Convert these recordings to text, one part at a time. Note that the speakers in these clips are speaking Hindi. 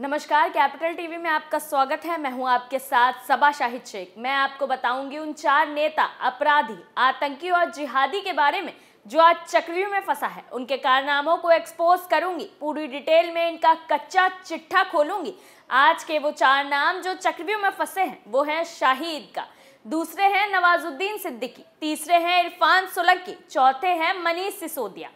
नमस्कार कैपिटल टीवी में आपका स्वागत है मैं हूं आपके साथ सबा शाहिद शेख मैं आपको बताऊंगी उन चार नेता अपराधी आतंकी और जिहादी के बारे में जो आज चक्रियों में फंसा है उनके कारनामों को एक्सपोज करूंगी पूरी डिटेल में इनका कच्चा चिट्ठा खोलूंगी आज के वो चार नाम जो चक्रियों में फंसे हैं वो हैं शाहिद का दूसरे हैं नवाजुद्दीन सिद्दीकी तीसरे हैं इरफान सुलंकी चौथे हैं मनीष सिसोदिया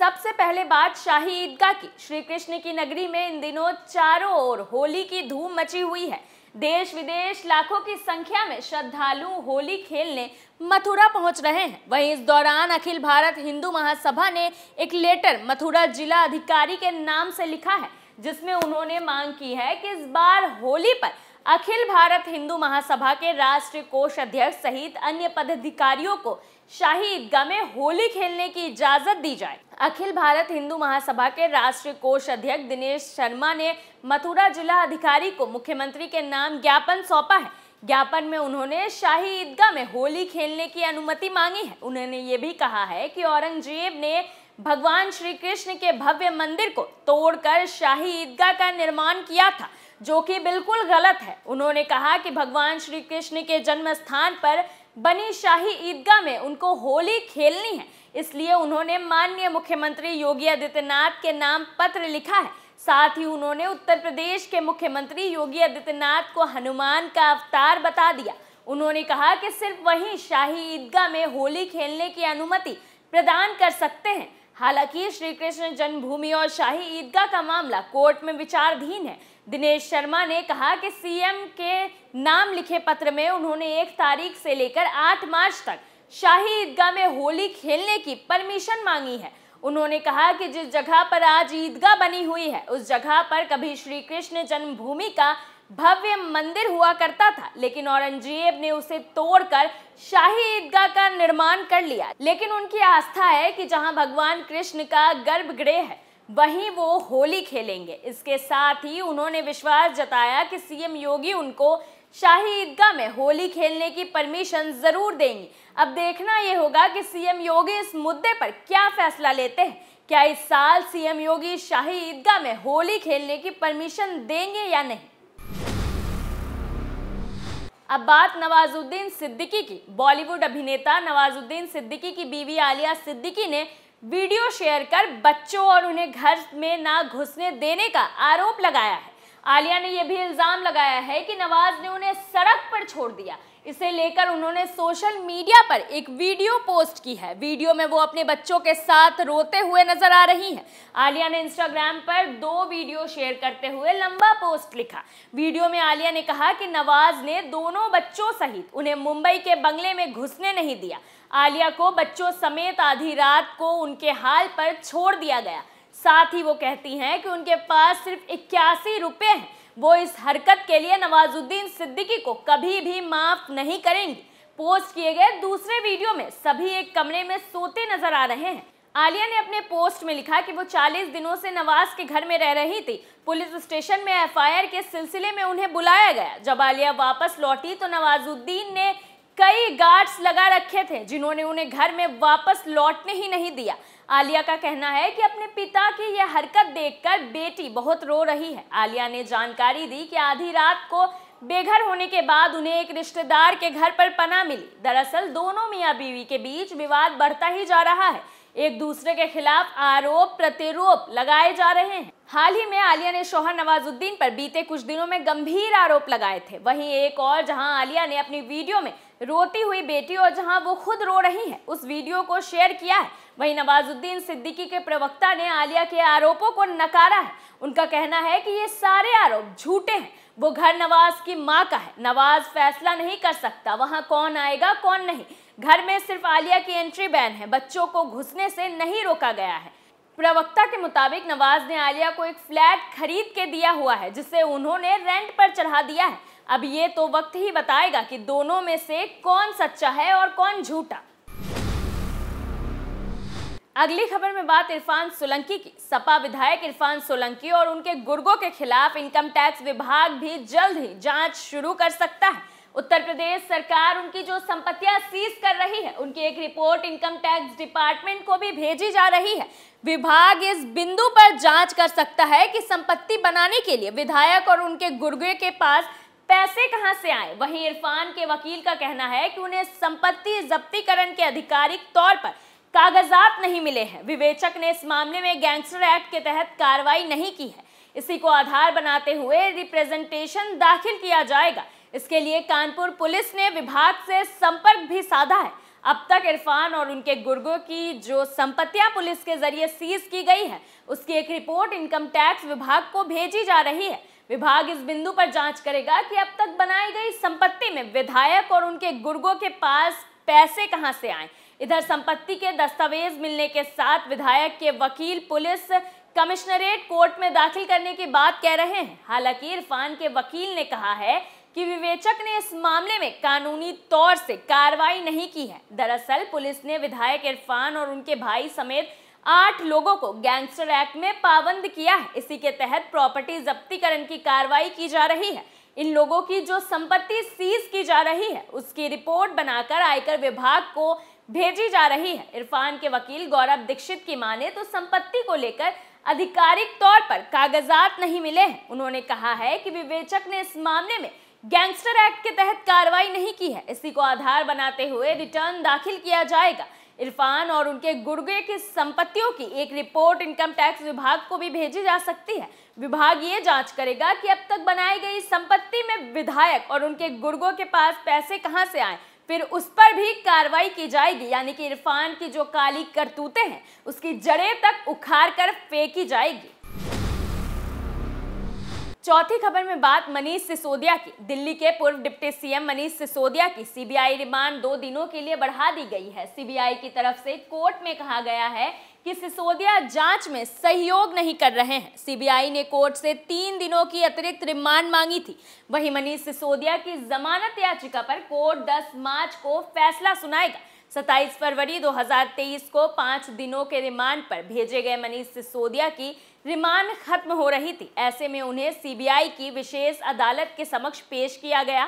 सबसे पहले बात शाही ईदगाह की श्री कृष्ण की नगरी में इन दिनों चारों ओर होली की धूम मची हुई है देश विदेश लाखों की संख्या में श्रद्धालु होली खेलने मथुरा पहुंच रहे हैं वहीं इस दौरान अखिल भारत हिंदू महासभा ने एक लेटर मथुरा जिला अधिकारी के नाम से लिखा है जिसमें उन्होंने मांग की है कि इस बार होली पर अखिल भारत हिंदू महासभा के राष्ट्रीय कोष अध्यक्ष सहित अन्य पदाधिकारियों को शाही ईदगाह में होली खेलने की इजाजत दी जाए अखिल भारत हिंदू महासभा के राष्ट्रीय कोष अध्यक्ष दिनेश शर्मा ने मथुरा जिला अधिकारी को मुख्यमंत्री के नाम ज्ञापन सौंपा है ज्ञापन में उन्होंने शाही ईदगाह में होली खेलने की अनुमति मांगी है उन्होंने ये भी कहा है कि औरंगजेब ने भगवान श्री कृष्ण के भव्य मंदिर को तोड़कर शाही ईदगाह का निर्माण किया था जो कि बिल्कुल गलत है उन्होंने कहा कि भगवान श्री कृष्ण के जन्म स्थान पर बनी शाही ईदगाह में उनको होली खेलनी है इसलिए उन्होंने माननीय मुख्यमंत्री योगी आदित्यनाथ के नाम पत्र लिखा है साथ ही उन्होंने उत्तर प्रदेश के मुख्यमंत्री योगी आदित्यनाथ को हनुमान का अवतार बता दिया उन्होंने कहा कि सिर्फ वही शाही ईदगाह में होली खेलने की अनुमति प्रदान कर सकते हैं हालांकि श्री कृष्ण जन्मभूमि और शाही ईदगाह का मामला कोर्ट में विचारधीन है दिनेश शर्मा ने कहा कि सीएम के नाम लिखे पत्र में उन्होंने एक तारीख से लेकर आठ मार्च तक शाही ईदगाह में होली खेलने की परमिशन मांगी है उन्होंने कहा कि जिस जगह पर आज ईदगाह बनी हुई है उस जगह पर कभी श्री कृष्ण जन्मभूमि का भव्य मंदिर हुआ करता था लेकिन औरंगजेब ने उसे तोड़कर शाही ईदगाह का निर्माण कर लिया लेकिन उनकी आस्था है कि जहां भगवान कृष्ण का गर्भगृह है वहीं वो होली खेलेंगे इसके साथ ही उन्होंने विश्वास जताया कि सीएम योगी उनको शाही ईदगाह में होली खेलने की परमिशन जरूर देंगे अब देखना ये होगा कि सीएम योगी इस मुद्दे पर क्या फैसला लेते हैं क्या इस साल सीएम योगी शाही ईदगाह में होली खेलने की परमिशन देंगे या नहीं अब बात नवाजुद्दीन सिद्दीकी की बॉलीवुड अभिनेता नवाजुद्दीन सिद्दीकी की बीवी आलिया सिद्दीकी ने वीडियो शेयर कर बच्चों और उन्हें घर में ना घुसने देने का आरोप लगाया है आलिया ने यह भी इल्ज़ाम लगाया है कि नवाज ने उन्हें सड़क पर छोड़ दिया इसे लेकर उन्होंने सोशल मीडिया पर एक वीडियो पोस्ट की है वीडियो में वो अपने बच्चों के साथ रोते हुए नजर आ रही हैं आलिया ने इंस्टाग्राम पर दो वीडियो शेयर करते हुए लंबा पोस्ट लिखा वीडियो में आलिया ने कहा कि नवाज ने दोनों बच्चों सहित उन्हें मुंबई के बंगले में घुसने नहीं दिया आलिया को बच्चों समेत आधी रात को उनके हाल पर छोड़ दिया गया साथ ही वो कहती हैं कि उनके पास सिर्फ इक्यासी रुपये हैं वो इस हरकत के लिए नवाजुद्दीन सिद्दीकी को कभी भी माफ नहीं करेंगी पोस्ट किए गए दूसरे वीडियो में सभी एक कमरे में सोते नजर आ रहे हैं आलिया ने अपने पोस्ट में लिखा कि वो 40 दिनों से नवाज के घर में रह रही थी पुलिस स्टेशन में एफआईआर के सिलसिले में उन्हें बुलाया गया जब आलिया वापस लौटी तो नवाजुद्दीन ने कई गार्ड्स लगा रखे थे जिन्होंने उन्हें घर में वापस लौटने ही नहीं दिया आलिया का कहना है कि अपने पिता की यह हरकत देखकर बेटी बहुत रो रही है आलिया ने जानकारी दी कि आधी रात को बेघर होने के बाद उन्हें एक रिश्तेदार के घर पर पना मिली दरअसल दोनों मियाँ बीवी के बीच विवाद बढ़ता ही जा रहा है एक दूसरे के खिलाफ आरोप प्रतिरोप लगाए जा रहे हैं हाल ही में आलिया ने शोहर नवाजुद्दीन पर बीते कुछ दिनों में गंभीर आरोप लगाए थे वहीं एक और जहां आलिया ने अपनी वीडियो में रोती हुई बेटी और जहां वो खुद रो रही हैं उस वीडियो को शेयर किया है वहीं नवाजुद्दीन सिद्दीकी के प्रवक्ता ने आलिया के आरोपों को नकारा है उनका कहना है कि ये सारे आरोप झूठे हैं वो घर नवाज की माँ का है नवाज फैसला नहीं कर सकता वहाँ कौन आएगा कौन नहीं घर में सिर्फ आलिया की एंट्री बैन है बच्चों को घुसने से नहीं रोका गया है प्रवक्ता के मुताबिक नवाज ने आलिया को एक फ्लैट खरीद के दिया हुआ है जिसे उन्होंने रेंट पर चढ़ा दिया है अब ये तो वक्त ही बताएगा कि दोनों में से कौन सच्चा है और कौन झूठा अगली खबर में बात इरफान सोलंकी की सपा विधायक इरफान सोलंकी और उनके गुर्गों के खिलाफ इनकम टैक्स विभाग भी जल्द ही जांच शुरू कर सकता है उत्तर प्रदेश सरकार उनकी जो संपत्तियां सीज कर रही है उनकी एक रिपोर्ट इनकम टैक्स डिपार्टमेंट को भी भेजी जा रही है विभाग इस बिंदु पर जांच कर सकता है कि संपत्ति बनाने के लिए विधायक और उनके गुर्गे के पास पैसे कहां से आए वहीं इरफान के वकील का कहना है कि उन्हें संपत्ति जब्तीकरण के आधिकारिक तौर पर कागजात नहीं मिले हैं विवेचक ने इस मामले में गैंगस्टर एक्ट के तहत कार्रवाई नहीं की है इसी को आधार बनाते हुए रिप्रेजेंटेशन दाखिल किया जाएगा इसके लिए कानपुर पुलिस ने विभाग से संपर्क भी साधा है अब तक इरफान और उनके गुर्गों की जो संपत्तियां पुलिस के जरिए सीज की गई है उसकी एक रिपोर्ट इनकम टैक्स विभाग को भेजी जा रही है विभाग इस बिंदु पर जांच करेगा कि अब तक बनाई गई संपत्ति में विधायक और उनके गुर्गों के पास पैसे कहां से आए इधर संपत्ति के दस्तावेज मिलने के साथ विधायक के वकील पुलिस कमिश्नरेट कोर्ट में दाखिल करने की बात कह रहे हैं हालांकि इरफान के वकील ने कहा है कि विवेचक ने इस मामले में कानूनी तौर से कार्रवाई नहीं की है दरअसल पुलिस ने विधायक इरफान और उनके भाई समेत आठ लोगों को गैंगस्टर एक्ट में पाबंद किया है इसी के तहत प्रॉपर्टी जब्तीकरण की कार्रवाई की जा रही है इन लोगों की जो संपत्ति सीज की जा रही है उसकी रिपोर्ट बनाकर आयकर विभाग को भेजी जा रही है इरफान के वकील गौरव दीक्षित की माने तो संपत्ति को लेकर आधिकारिक तौर पर कागजात नहीं मिले हैं उन्होंने कहा है कि विवेचक ने इस मामले में गैंगस्टर एक्ट के तहत कार्रवाई नहीं की है इसी को आधार बनाते हुए रिटर्न दाखिल किया जाएगा इरफान और उनके गुर्गे की संपत्तियों की एक रिपोर्ट इनकम टैक्स विभाग को भी भेजी जा सकती है विभाग ये जांच करेगा कि अब तक बनाई गई संपत्ति में विधायक और उनके गुर्गों के पास पैसे कहाँ से आए फिर उस पर भी कार्रवाई की जाएगी यानी कि इरफान की जो काली करतूतें हैं उसकी जड़ें तक उखाड़ कर फेंकी जाएगी चौथी खबर में बात मनीष सिसोदिया की दिल्ली के पूर्व डिप्टी सीएम मनीष सिसोदिया की सीबीआई रिमांड दो दिनों के लिए बढ़ा दी गई है सीबीआई की तरफ से कोर्ट में कहा गया है कि सिसोदिया जांच में सहयोग नहीं कर रहे हैं सीबीआई ने कोर्ट से तीन दिनों की अतिरिक्त रिमांड मांगी थी वहीं मनीष सिसोदिया की जमानत याचिका पर कोर्ट 10 मार्च को फैसला सुनाएगा सत्ताईस फरवरी 2023 को पाँच दिनों के रिमांड पर भेजे गए मनीष सिसोदिया की रिमांड खत्म हो रही थी ऐसे में उन्हें सीबीआई की विशेष अदालत के समक्ष पेश किया गया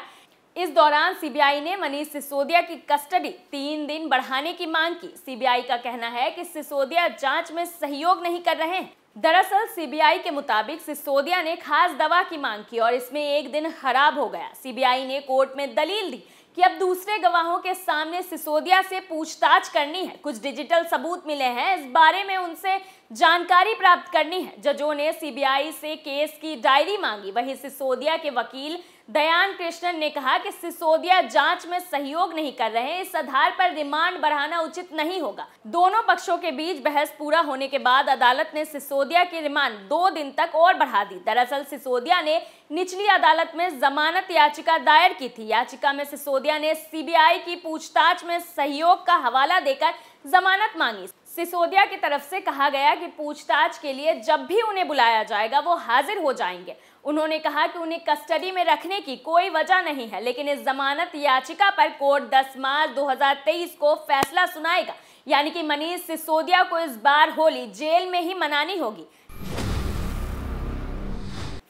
इस दौरान सीबीआई ने मनीष सिसोदिया की कस्टडी तीन दिन बढ़ाने की मांग की सीबीआई का कहना है कि सिसोदिया जांच में सहयोग नहीं कर रहे हैं दरअसल सीबीआई के मुताबिक सिसोदिया ने खास दवा की मांग की और इसमें एक दिन खराब हो गया सीबीआई ने कोर्ट में दलील दी कि अब दूसरे गवाहों के सामने सिसोदिया से पूछताछ करनी है कुछ डिजिटल सबूत मिले हैं इस बारे में उनसे जानकारी प्राप्त करनी है जजों ने सीबीआई से केस की डायरी मांगी वहीं सिसोदिया के वकील दयान कृष्णन ने कहा कि सिसोदिया जांच में सहयोग नहीं कर रहे इस आधार पर रिमांड बढ़ाना उचित नहीं होगा दोनों पक्षों के बीच बहस पूरा होने के बाद अदालत ने सिसोदिया की रिमांड दो दिन तक और बढ़ा दी दरअसल सिसोदिया ने निचली अदालत में जमानत याचिका दायर की थी याचिका में सिसोदिया ने सीबीआई की पूछताछ में सहयोग का हवाला देकर जमानत मांगी सिसोदिया की तरफ से कहा गया कि पूछताछ के लिए जब भी उन्हें बुलाया जाएगा वो हाजिर हो जाएंगे उन्होंने कहा कि उन्हें कस्टडी में रखने की कोई वजह नहीं है लेकिन इस जमानत याचिका पर कोर्ट 10 मार्च 2023 को फैसला सुनाएगा यानी कि मनीष सिसोदिया को इस बार होली जेल में ही मनानी होगी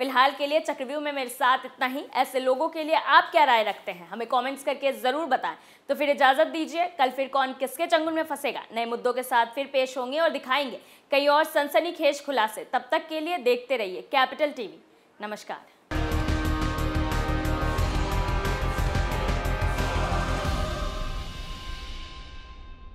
फिलहाल के लिए चक्रव्यूह में मेरे साथ इतना ही ऐसे लोगों के लिए आप क्या राय रखते हैं हमें कॉमेंट्स करके ज़रूर बताएं तो फिर इजाज़त दीजिए कल फिर कौन किसके चंगुल में फंसेगा नए मुद्दों के साथ फिर पेश होंगे और दिखाएंगे कई और सनसनीखेज खुलासे तब तक के लिए देखते रहिए कैपिटल टीवी नमस्कार